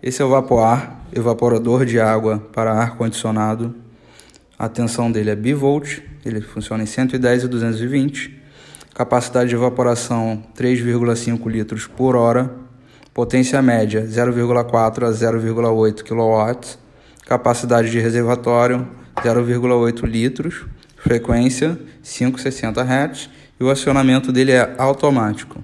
Esse é o Vapoar, evaporador de água para ar-condicionado. A tensão dele é bivolt, ele funciona em 110 e 220. Capacidade de evaporação 3,5 litros por hora. Potência média 0,4 a 0,8 kW. Capacidade de reservatório 0,8 litros. Frequência 560 Hz. E o acionamento dele é automático.